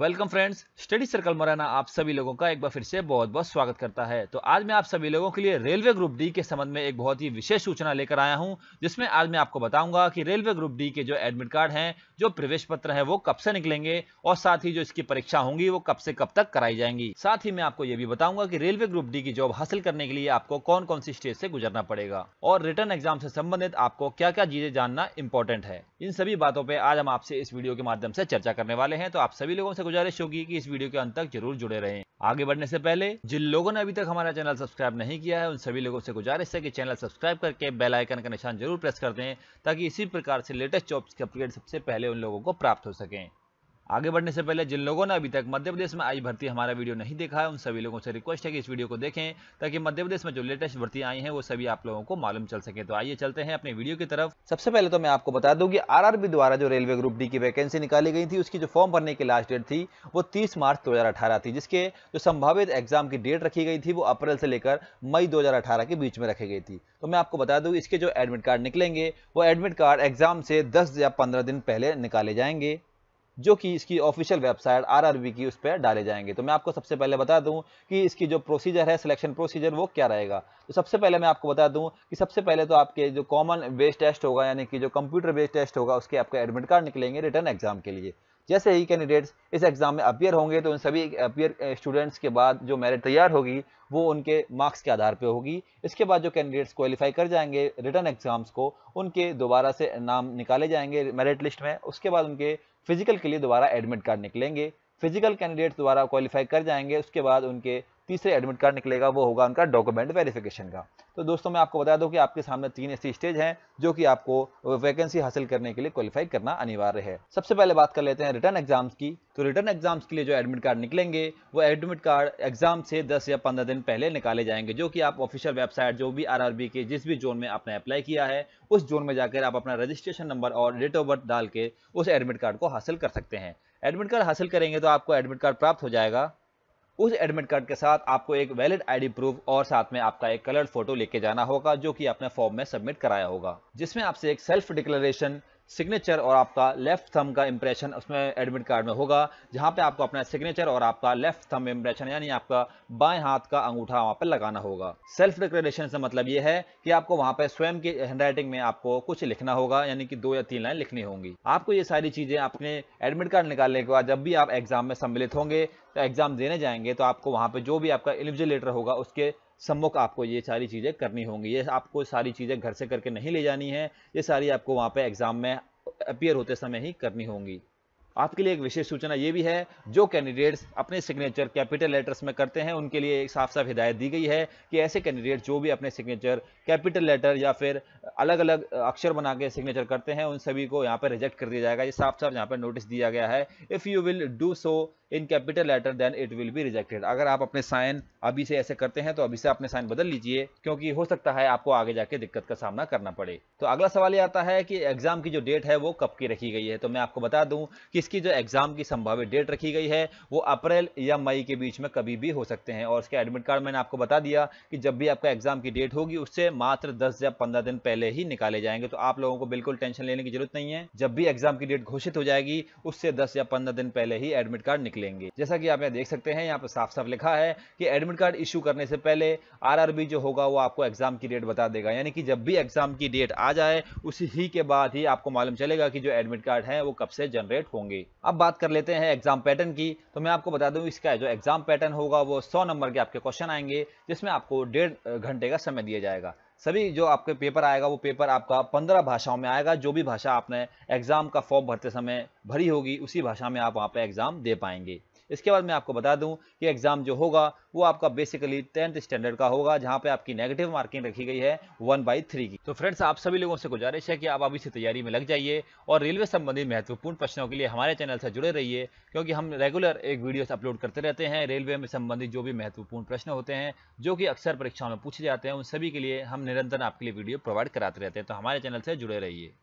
welcome friends study circle Morena आप सभी लोगों का एक बार फिर से बहुत बहुत स्वागत करता है तो आज मैं आप सभी लोगों के लिए रेलवे ग्रुप डी के संबंध में एक बहुत ही विशेष सूचना लेकर आया हूं जिसमें आज मैं आपको बताऊंगा कि रेलवे ग्रुप डी के जो एडमिट कार्ड हैं जो प्रवेश पत्र है वो कब से निकलेंगे और साथ ही जो इसकी परीक्षा होंगी वो कब से कब तक कराई जाएंगी साथ ही मैं आपको ये भी बताऊंगा की रेलवे ग्रुप डी की जॉब हासिल करने के लिए आपको कौन कौन सी स्टेज से गुजरना पड़ेगा और रिटर्न एग्जाम से संबंधित आपको क्या क्या चीजें जानना इंपॉर्टेंट है इन सभी बातों पर आज हम आपसे इस वीडियो के माध्यम से चर्चा करने वाले हैं तो आप सभी लोगों से गुजारिश होगी कि इस वीडियो के अंत तक जरूर जुड़े रहें आगे बढ़ने से पहले जिन लोगों ने अभी तक हमारा चैनल सब्सक्राइब नहीं किया है उन सभी लोगों से गुजारिश है कि चैनल सब्सक्राइब करके बेल आइकन का निशान जरूर प्रेस कर दें ताकि इसी प्रकार से लेटेस्ट जॉब्स के अपडेट सबसे पहले उन लोगों को प्राप्त हो सकें आगे बढ़ने से पहले जिन लोगों ने अभी तक मध्य प्रदेश में आई भर्ती हमारा वीडियो नहीं देखा है उन सभी लोगों से रिक्वेस्ट है कि इस वीडियो को देखें ताकि मध्य प्रदेश में जो लेटेस्ट भर्ती आई हैं वो सभी आप लोगों को मालूम चल सके तो आइए चलते हैं अपने वीडियो की तरफ सबसे पहले तो मैं आपको बता दूं कि आर द्वारा जो रेलवे ग्रुप डी की वैकेंसी निकाली गई थी उसकी जो फॉर्म भरने की लास्ट डेट थी वो तीस मार्च दो थी जिसके जो संभावित एग्जाम की डेट रखी गई थी वो अप्रैल से लेकर मई दो के बीच में रखी गई थी तो मैं आपको बता दूँ इसके जो एडमिट कार्ड निकलेंगे वो एडमिट कार्ड एग्जाम से दस या पंद्रह दिन पहले निकाले जाएंगे जो कि इसकी ऑफिशियल वेबसाइट आरआरबी की उस पर डाले जाएंगे तो मैं आपको सबसे पहले बता दूं कि इसकी जो प्रोसीजर है सिलेक्शन प्रोसीजर वो क्या रहेगा तो सबसे पहले मैं आपको बता दूं कि सबसे पहले तो आपके जो कॉमन बेस्ड टेस्ट होगा यानी कि जो कंप्यूटर बेस्ड टेस्ट होगा उसके आपका एडमिट कार्ड निकलेंगे रिटर्न एग्जाम के लिए जैसे ही कैंडिडेट्स इस एग्ज़ाम में अपियर होंगे तो उन सभी अपियर स्टूडेंट्स eh, के बाद जो मेरिट तैयार होगी वो उनके मार्क्स के आधार पर होगी इसके बाद जो कैंडिडेट्स क्वालिफाई कर जाएंगे रिटर्न एग्ज़ाम्स को उनके दोबारा से नाम निकाले जाएंगे मेरिट लिस्ट में उसके बाद उनके फिजिकल के लिए दोबारा एडमिट कार्ड निकलेंगे फिजिकल कैंडिडेट्स द्वारा क्वालिफाई कर जाएंगे उसके बाद उनके तीसरे एडमिट कार्ड निकलेगा वो होगा उनका डॉक्यूमेंट वेरिफिकेशन का तो दोस्तों मैं आपको बता दूं कि आपके सामने तीन ऐसी स्टेज हैं जो कि आपको वैकेंसी हासिल करने के लिए क्वालिफाई करना अनिवार्य है सबसे पहले बात कर लेते हैं रिटर्न एग्जाम्स की तो रिटर्न एग्जाम्स के लिए जो एडमिट कार्ड निकलेंगे वो एडमिट कार्ड एग्जाम से दस या पंद्रह दिन पहले निकाले जाएंगे जो कि आप ऑफिशियल वेबसाइट जो भी आर के जिस भी जोन में आपने अप्लाई किया है उस जोन में जाकर आप अपना रजिस्ट्रेशन नंबर और डेट ऑफ बर्थ डाल के उस एडमिट कार्ड को हासिल कर सकते हैं एडमिट कार्ड हासिल करेंगे तो आपको एडमिट कार्ड प्राप्त हो जाएगा उस एडमिट कार्ड के साथ आपको एक वैलिड आईडी प्रूफ और साथ में आपका एक कलर्ड फोटो लेके जाना होगा जो कि आपने फॉर्म में सबमिट कराया होगा जिसमें आपसे एक सेल्फ डिक्लेरेशन सिग्नेचर और आपका लेफ्ट थंब का इंप्रेशन उसमें एडमिट कार्ड में होगा जहां पे आपको अपना सिग्नेचर और आपका लेफ्ट थंब इंप्रेशन यानी आपका बाएं हाथ का अंगूठा वहां पर लगाना होगा सेल्फ डिक्लेरेशन से मतलब ये है कि आपको वहां पर स्वयं की हैंडराइटिंग में आपको कुछ लिखना होगा यानी कि दो या तीन लाइन लिखनी होंगी आपको ये सारी चीजें अपने एडमिट कार्ड निकालने के बाद जब भी आप एग्जाम में सम्मिलित होंगे तो एग्जाम देने जाएंगे तो आपको वहां पर जो भी आपका एलिजिलेटर होगा उसके सम्मुख आपको ये सारी चीज़ें करनी होंगी ये आपको सारी चीज़ें घर से करके नहीं ले जानी है ये सारी आपको वहाँ पर एग्ज़ाम में अपियर होते समय ही करनी होंगी आपके लिए एक विशेष सूचना ये भी है जो कैंडिडेट्स अपने सिग्नेचर कैपिटल लेटर्स में करते हैं उनके लिए एक साफ साफ हिदायत दी गई है कि ऐसे कैंडिडेट जो भी अपने सिग्नेचर कैपिटल लेटर या फिर अलग अलग अक्षर बना के सिग्नेचर करते हैं उन सभी को यहाँ पर रिजेक्ट कर दिया जाएगा ये साफ साफ यहाँ पर नोटिस दिया गया है if you will do so in capital letter then it will be rejected अगर आप अपने साइन अभी से ऐसे करते हैं तो अभी से अपने साइन बदल लीजिए क्योंकि हो सकता है आपको आगे जाके दिक्कत का सामना करना पड़े तो अगला सवाल ये आता है कि एग्जाम की जो डेट है वो कब की रखी गई है तो मैं आपको बता दूं कि इसकी जो एग्जाम की संभावित डेट रखी गई है वो अप्रैल या मई के बीच में कभी भी हो सकते हैं और उसके एडमिट कार्ड मैंने आपको बता दिया कि जब भी आपका एग्जाम की डेट होगी उससे मात्र दस या पंद्रह दिन पहले ही निकाले जाएंगे तो आप लोगों को बिल्कुल टेंशन लेने की जरूरत नहीं है जब भी एग्जाम की डेट घोषित हो जाएगी उससे दस या पंद्रह दिन पहले ही एडमिट कार्ड निकले निकलेंगे जैसा कि आप यहाँ देख सकते हैं यहाँ पर साफ साफ लिखा है कि एडमिट कार्ड इशू करने से पहले आरआरबी जो होगा वो आपको एग्जाम की डेट बता देगा यानी कि जब भी एग्जाम की डेट आ जाए उसी ही के बाद ही आपको मालूम चलेगा कि जो एडमिट कार्ड है वो कब से जनरेट होंगे अब बात कर लेते हैं एग्जाम पैटर्न की तो मैं आपको बता दूं इसका जो एग्जाम पैटर्न होगा वो सौ नंबर के आपके क्वेश्चन आएंगे जिसमें आपको डेढ़ घंटे का समय दिया जाएगा सभी जो आपके पेपर आएगा वो पेपर आपका पंद्रह भाषाओं में आएगा जो भी भाषा आपने एग्ज़ाम का फॉर्म भरते समय भरी होगी उसी भाषा में आप वहाँ पर एग्ज़ाम दे पाएंगे इसके बाद मैं आपको बता दूं कि एग्ज़ाम जो होगा वो आपका बेसिकली टेंथ स्टैंडर्ड का होगा जहां पे आपकी नेगेटिव मार्किंग रखी गई है वन बाई थ्री की तो फ्रेंड्स आप सभी लोगों से गुजारिश है कि आप अभी से तैयारी में लग जाइए और रेलवे संबंधी महत्वपूर्ण प्रश्नों के लिए हमारे चैनल से जुड़े रहिए क्योंकि हम रेगुलर एक वीडियो अपलोड करते रहते हैं रेलवे में संबंधित जो भी महत्वपूर्ण प्रश्न होते हैं जो कि अक्सर परीक्षाओं में पूछे जाते हैं उन सभी के लिए हम निरंतर आपके लिए वीडियो प्रोवाइड कराते रहते हैं तो हमारे चैनल से जुड़े रहिए